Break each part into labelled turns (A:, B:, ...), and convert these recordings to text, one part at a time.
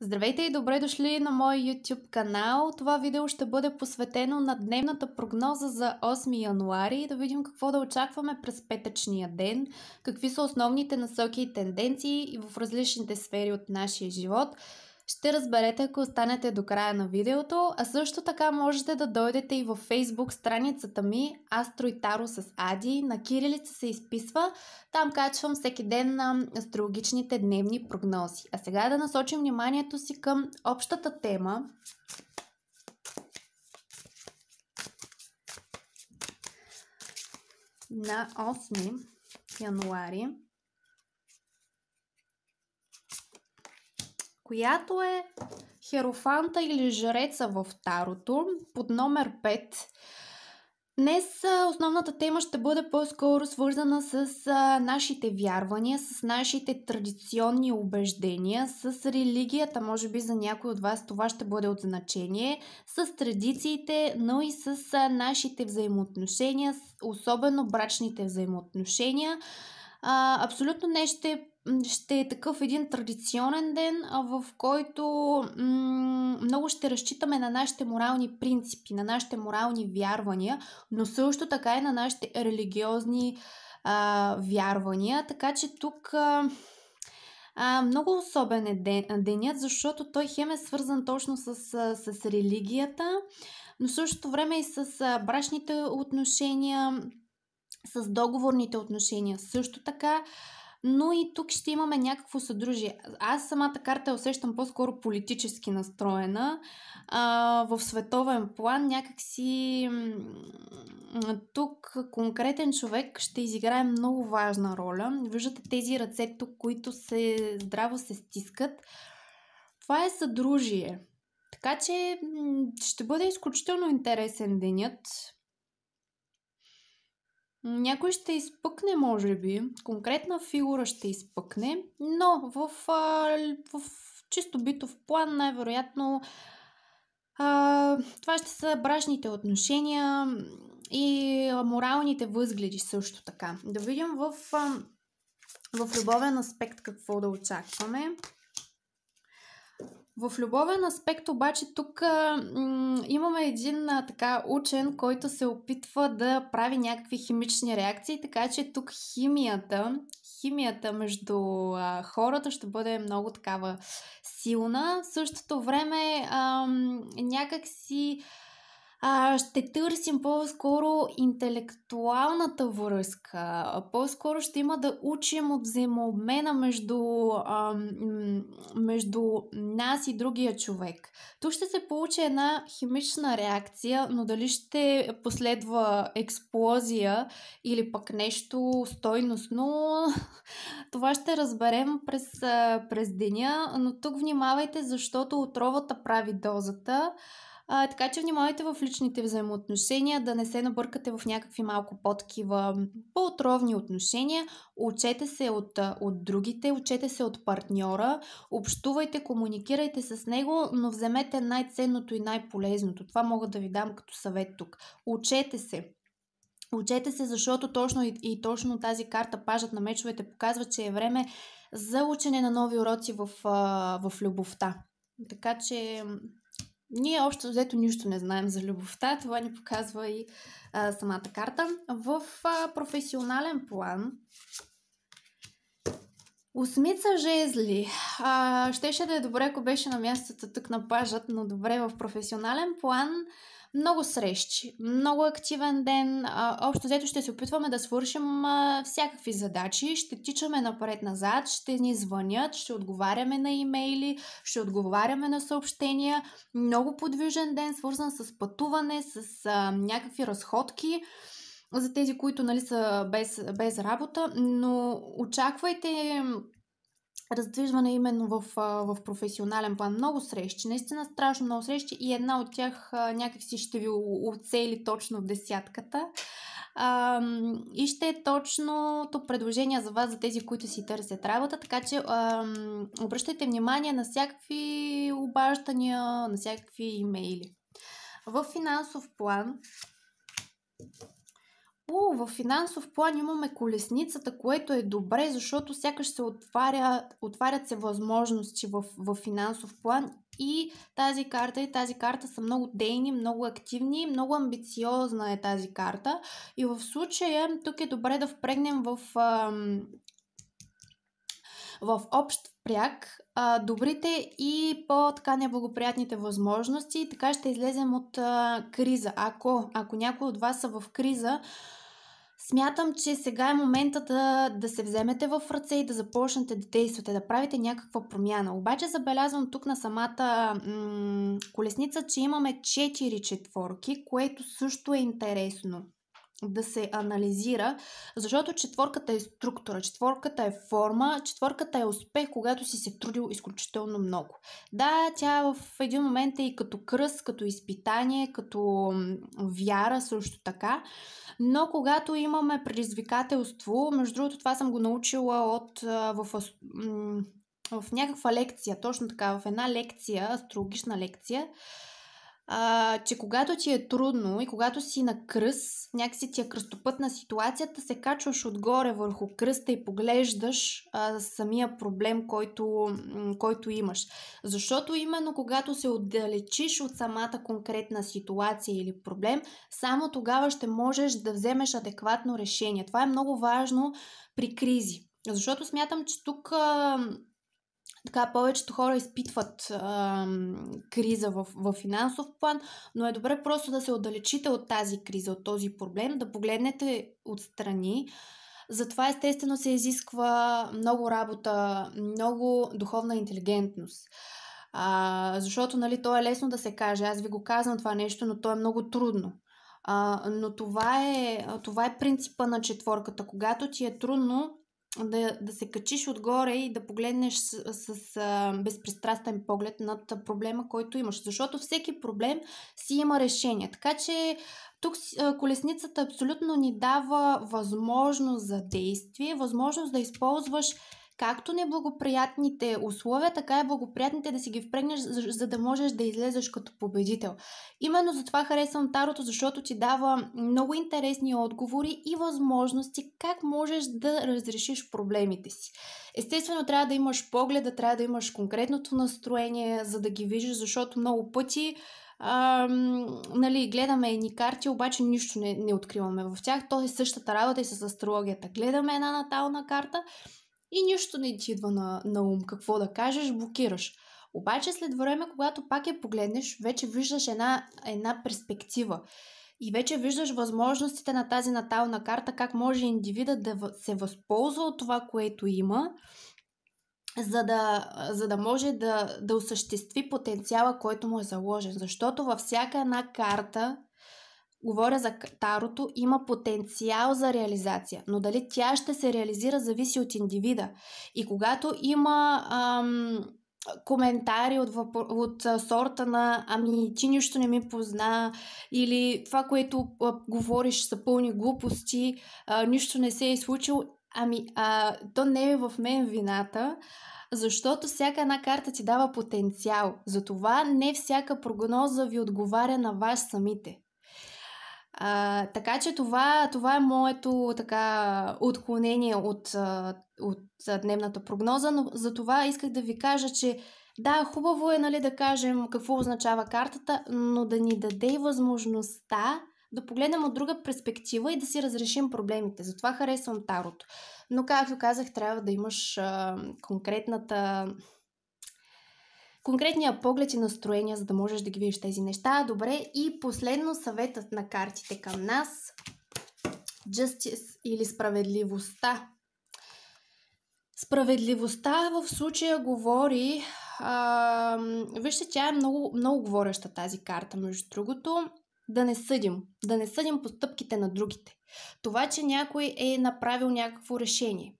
A: Здравейте и добре дошли на мой YouTube канал. Това видео ще бъде посветено на дневната прогноза за 8 януари да видим какво да очакваме през петъчния ден, какви са основните насоки и тенденции в различните сфери от нашия живот – ще разберете ако останете до края на видеото, а също така можете да дойдете и във Facebook страницата ми Астро и Таро с Ади, на кирилица се изписва, там качвам всеки ден на астрологичните дневни прогнози. А сега да насочим вниманието си към общата тема, на 8 януари която е Херофанта или Жреца в Тарото под номер 5. Днес основната тема ще бъде по-скоро свързана с нашите вярвания, с нашите традиционни убеждения, с религията, може би за някой от вас това ще бъде от значение, с традициите, но и с нашите взаимоотношения, особено брачните взаимоотношения. А, абсолютно не ще ще е такъв един традиционен ден, в който много ще разчитаме на нашите морални принципи, на нашите морални вярвания, но също така и на нашите религиозни а, вярвания. Така че тук. А, а, много особен е ден, денят, защото той хем е свързан точно с, с религията, но същото време и с брачните отношения, с договорните отношения също така но и тук ще имаме някакво съдружие. Аз самата карта усещам по-скоро политически настроена. А, в световен план някакси тук конкретен човек ще изиграе много важна роля. Виждате тези ръце тук, които се здраво се стискат. Това е съдружие. Така че ще бъде изключително интересен денят. Някой ще изпъкне, може би, конкретна фигура ще изпъкне, но в, в чисто битов план най-вероятно а, това ще са брашните отношения и моралните възгледи също така. Да видим в, в любовен аспект какво да очакваме. В любовен аспект обаче тук а, м- имаме един а, така учен, който се опитва да прави някакви химични реакции, така че тук химията, химията между а, хората ще бъде много такава силна. В същото време а, някакси а, ще търсим по-скоро интелектуалната връзка, по-скоро ще има да учим от взаимообмена между, а, между нас и другия човек. Тук ще се получи една химична реакция, но дали ще последва експлозия или пък нещо стойностно, това ще разберем през, през деня, но тук внимавайте, защото отровата прави дозата. А, така че внимавайте в личните взаимоотношения, да не се набъркате в някакви малко по-такива по-отровни отношения. Учете се от, от другите, учете се от партньора, общувайте, комуникирайте с него, но вземете най-ценното и най-полезното. Това мога да ви дам като съвет тук. Учете се. Учете се, защото точно и, и точно тази карта, пажът на мечовете, показва, че е време за учене на нови уроци в, в любовта. Така че ние общо взето нищо не знаем за любовта, това ни показва и а, самата карта. В а, професионален план Осмица жезли. А, щеше да е добре, ако беше на мястото тук на пажът, но добре в професионален план много срещи, много активен ден. Общо взето ще се опитваме да свършим всякакви задачи. Ще тичаме напред-назад, ще ни звънят, ще отговаряме на имейли, ще отговаряме на съобщения. Много подвижен ден, свързан с пътуване, с някакви разходки за тези, които нали, са без, без работа, но очаквайте раздвижване именно в, в професионален план. Много срещи, наистина страшно много срещи и една от тях някакси ще ви оцели точно в десятката. А, и ще е точното предложение за вас, за тези, които си търсят работа. Така че а, обръщайте внимание на всякакви обаждания, на всякакви имейли. В финансов план О, в финансов план имаме колесницата, което е добре, защото сякаш се отваря, отварят се възможности в, в финансов план и тази карта и тази карта са много дейни, много активни, много амбициозна е тази карта. И в случая тук е добре да впрегнем в ам, в общ пряк а, добрите и по-така неблагоприятните възможности. Така ще излезем от а, криза. Ако, ако някой от вас са в криза, Смятам, че сега е момента да, да се вземете в ръце и да започнете да действате, да правите някаква промяна. Обаче забелязвам тук на самата м- колесница, че имаме 4 четворки, което също е интересно да се анализира, защото четворката е структура, четворката е форма, четворката е успех, когато си се трудил изключително много. Да, тя в един момент е и като кръс, като изпитание, като вяра също така, но когато имаме предизвикателство, между другото това съм го научила от в в някаква лекция, точно така, в една лекция, астрологична лекция, а, че когато ти е трудно и когато си на кръс, някакси ти е кръстопът на ситуацията, се качваш отгоре върху кръста и поглеждаш а, самия проблем, който, който имаш. Защото именно когато се отдалечиш от самата конкретна ситуация или проблем, само тогава ще можеш да вземеш адекватно решение. Това е много важно при кризи. Защото смятам, че тук а, така повечето хора изпитват а, криза в, в финансов план, но е добре просто да се отдалечите от тази криза, от този проблем, да погледнете отстрани. Затова естествено се изисква много работа, много духовна интелигентност. А, защото, нали, то е лесно да се каже. Аз ви го казвам това нещо, но то е много трудно. А, но това е, това е принципа на четворката. Когато ти е трудно, да, да се качиш отгоре и да погледнеш с, с, с безпристрастен поглед над проблема, който имаш. Защото всеки проблем си има решение. Така че тук колесницата абсолютно ни дава възможност за действие, възможност да използваш както неблагоприятните условия, така и благоприятните да си ги впрегнеш, за, за да можеш да излезеш като победител. Именно затова харесвам Тарото, защото ти дава много интересни отговори и възможности как можеш да разрешиш проблемите си. Естествено, трябва да имаш погледа, трябва да имаш конкретното настроение, за да ги виждаш, защото много пъти а, нали, гледаме едни карти, обаче нищо не, не откриваме в тях. То е същата работа и с астрологията. Гледаме една натална карта, и нищо не ти идва на, на ум. Какво да кажеш, блокираш. Обаче след време, когато пак я погледнеш, вече виждаш една, една перспектива. И вече виждаш възможностите на тази натална карта, как може индивида да се възползва от това, което има, за да, за да може да, да осъществи потенциала, който му е заложен. Защото във всяка една карта говоря за Тарото, има потенциал за реализация, но дали тя ще се реализира зависи от индивида. И когато има ам, коментари от, от сорта на ами ти нищо не ми позна или това, което а, говориш са пълни глупости, а, нищо не се е случило, ами а, то не е в мен вината защото всяка една карта ти дава потенциал. Затова не всяка прогноза ви отговаря на вас самите. А, така че това, това е моето така отклонение от, от дневната прогноза, но за това исках да ви кажа, че да, хубаво е нали, да кажем какво означава картата, но да ни даде и възможността да погледнем от друга перспектива и да си разрешим проблемите. Затова харесвам Тарото. Но, както казах, трябва да имаш а, конкретната конкретния поглед и настроение, за да можеш да ги видиш тези неща. Добре, и последно съветът на картите към нас. Justice или справедливостта. Справедливостта в случая говори... А, вижте, тя е много, много говореща тази карта, между другото. Да не съдим. Да не съдим постъпките на другите. Това, че някой е направил някакво решение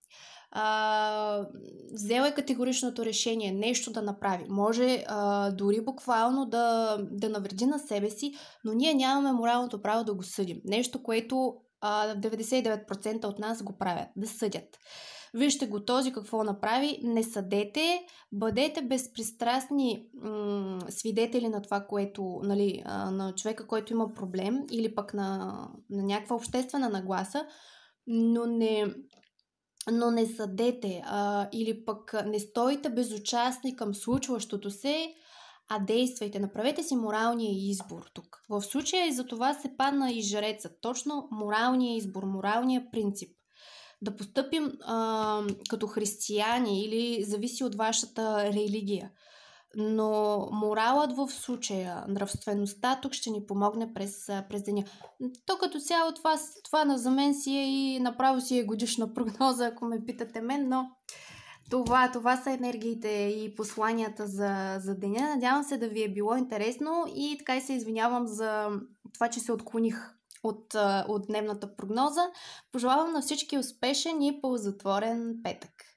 A: а, взела е категоричното решение нещо да направи. Може а, дори буквално да, да навреди на себе си, но ние нямаме моралното право да го съдим. Нещо, което а, 99% от нас го правят да съдят. Вижте го този какво направи, не съдете, бъдете безпристрастни м- свидетели на това, което, нали, а, на човека, който има проблем или пък на, на някаква обществена нагласа, но не, но не съдете а, или пък не стойте безучастни към случващото се, а действайте. Направете си моралния избор тук. В случая и за това се падна и жреца. Точно моралния избор, моралния принцип. Да постъпим а, като християни или зависи от вашата религия но моралът в случая, нравствеността тук ще ни помогне през, през деня. То като цяло това, това за мен си е и направо си е годишна прогноза, ако ме питате мен, но това, това са енергиите и посланията за, за деня. Надявам се да ви е било интересно и така и се извинявам за това, че се отклоних от, от дневната прогноза. Пожелавам на всички успешен и ползотворен петък!